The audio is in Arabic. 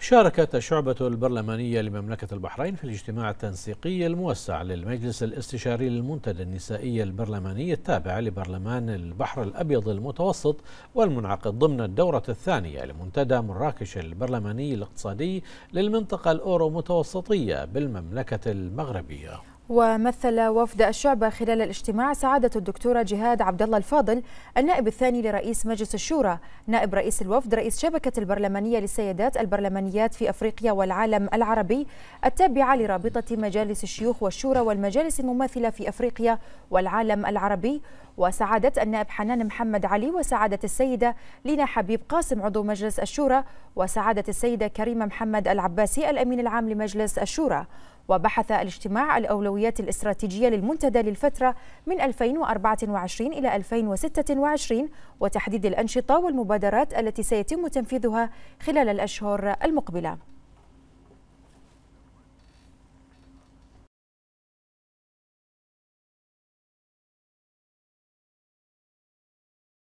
شاركت الشعبة البرلمانية لمملكة البحرين في الاجتماع التنسيقي الموسع للمجلس الاستشاري للمنتدى النسائي البرلماني التابع لبرلمان البحر الأبيض المتوسط والمنعقد ضمن الدورة الثانية لمنتدى مراكش البرلماني الاقتصادي للمنطقة الأورو متوسطية بالمملكة المغربية ومثل وفد الشعبة خلال الاجتماع سعادة الدكتورة جهاد عبد الله الفاضل النائب الثاني لرئيس مجلس الشورى نائب رئيس الوفد رئيس شبكة البرلمانية للسيدات البرلمانيات في أفريقيا والعالم العربي التابعة لرابطة مجالس الشيوخ والشورى والمجالس المماثلة في أفريقيا والعالم العربي وسعادة النائب حنان محمد علي وسعادة السيدة لينا حبيب قاسم عضو مجلس الشورى وسعادة السيدة كريمة محمد العباسي الأمين العام لمجلس الشورى وبحث الاجتماع الأولويات الاستراتيجية للمنتدى للفترة من 2024 إلى 2026 وتحديد الأنشطة والمبادرات التي سيتم تنفيذها خلال الأشهر المقبلة